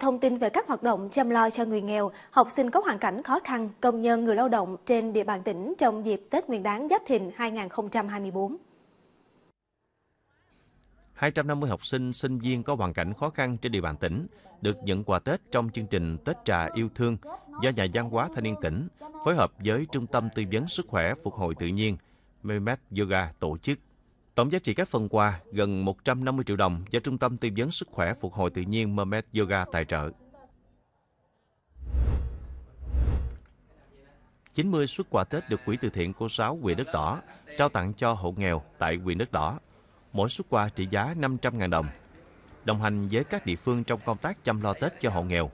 Thông tin về các hoạt động chăm lo cho người nghèo, học sinh có hoàn cảnh khó khăn, công nhân người lao động trên địa bàn tỉnh trong dịp Tết Nguyên đán Giáp Thìn 2024. 250 học sinh, sinh viên có hoàn cảnh khó khăn trên địa bàn tỉnh được nhận quà Tết trong chương trình Tết trà yêu thương do nhà văn hóa thanh niên tỉnh phối hợp với Trung tâm Tư vấn Sức khỏe Phục hồi Tự nhiên, Memet Yoga tổ chức. Tổng giá trị các phần quà gần 150 triệu đồng do Trung tâm Tư vấn Sức khỏe Phục hồi Tự nhiên Mermaid Yoga tài trợ. 90 xuất quà Tết được Quỹ từ thiện Cô Sáu huyện Đất Đỏ trao tặng cho hộ nghèo tại huyện Đất Đỏ. Mỗi xuất quà trị giá 500.000 đồng. Đồng hành với các địa phương trong công tác chăm lo Tết cho hộ nghèo.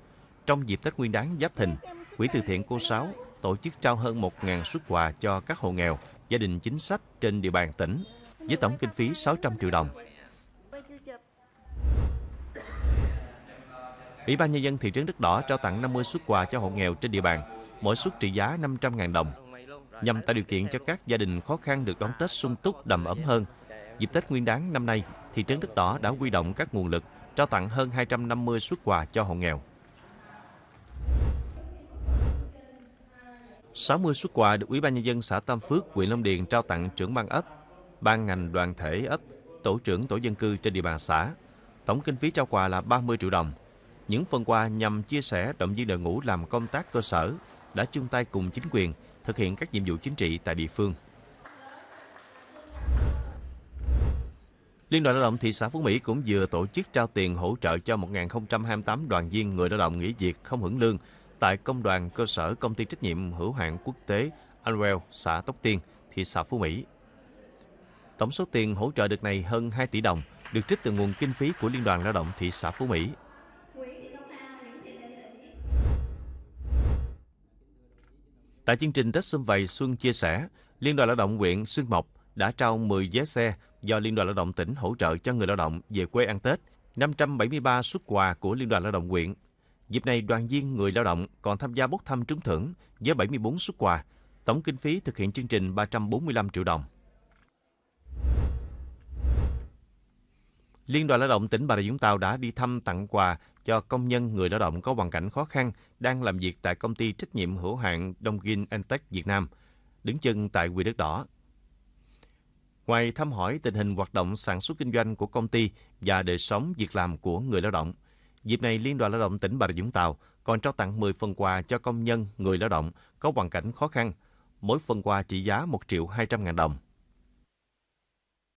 Trong dịp Tết Nguyên đán Giáp Thìn, Quỹ từ thiện Cô Sáu tổ chức trao hơn 1.000 xuất quà cho các hộ nghèo, gia đình chính sách trên địa bàn tỉnh với tổng kinh phí 600 triệu đồng. Ủy ban Nhân dân thị trấn Đức Đỏ trao tặng 50 suất quà cho hộ nghèo trên địa bàn, mỗi suất trị giá 500.000 đồng, nhằm tạo điều kiện cho các gia đình khó khăn được đón Tết sung túc đầm ấm hơn. Dịp Tết Nguyên Đán năm nay, thị trấn Đức Đỏ đã huy động các nguồn lực, trao tặng hơn 250 suất quà cho hộ nghèo. 60 suất quà được Ủy ban nhân dân xã Tam Phước, huyện Long Điền trao tặng trưởng ban ấp ban ngành đoàn thể ấp, tổ trưởng tổ dân cư trên địa bàn xã. Tổng kinh phí trao quà là 30 triệu đồng. Những phần quà nhằm chia sẻ động viên đội ngũ làm công tác cơ sở đã chung tay cùng chính quyền thực hiện các nhiệm vụ chính trị tại địa phương. Liên đoàn Lao động thị xã Phú Mỹ cũng vừa tổ chức trao tiền hỗ trợ cho 1.028 đoàn viên người lao động nghỉ việc không hưởng lương tại công đoàn cơ sở công ty trách nhiệm hữu hạn quốc tế Anwell, xã Tóc Tiên, thị xã Phú Mỹ Tổng số tiền hỗ trợ được này hơn 2 tỷ đồng, được trích từ nguồn kinh phí của Liên đoàn Lao động thị xã Phú Mỹ. Tại chương trình Tết Xuân Vầy Xuân chia sẻ, Liên đoàn Lao động huyện xuân Mộc đã trao 10 vé xe do Liên đoàn Lao động tỉnh hỗ trợ cho người lao động về quê ăn Tết, 573 xuất quà của Liên đoàn Lao động huyện. Dịp này, đoàn viên người lao động còn tham gia bốc thăm trúng thưởng với 74 xuất quà, tổng kinh phí thực hiện chương trình 345 triệu đồng. Liên đoàn Lao động tỉnh Bà Rịa Vũng Tàu đã đi thăm tặng quà cho công nhân người lao động có hoàn cảnh khó khăn đang làm việc tại công ty trách nhiệm hữu hạn Đông Gin Entech Việt Nam, đứng chân tại Quỳ Đất Đỏ. Ngoài thăm hỏi tình hình hoạt động sản xuất kinh doanh của công ty và đời sống việc làm của người lao động, dịp này Liên đoàn Lao động tỉnh Bà Rịa Vũng Tàu còn trao tặng 10 phần quà cho công nhân người lao động có hoàn cảnh khó khăn, mỗi phần quà trị giá 1 triệu 200 ngàn đồng.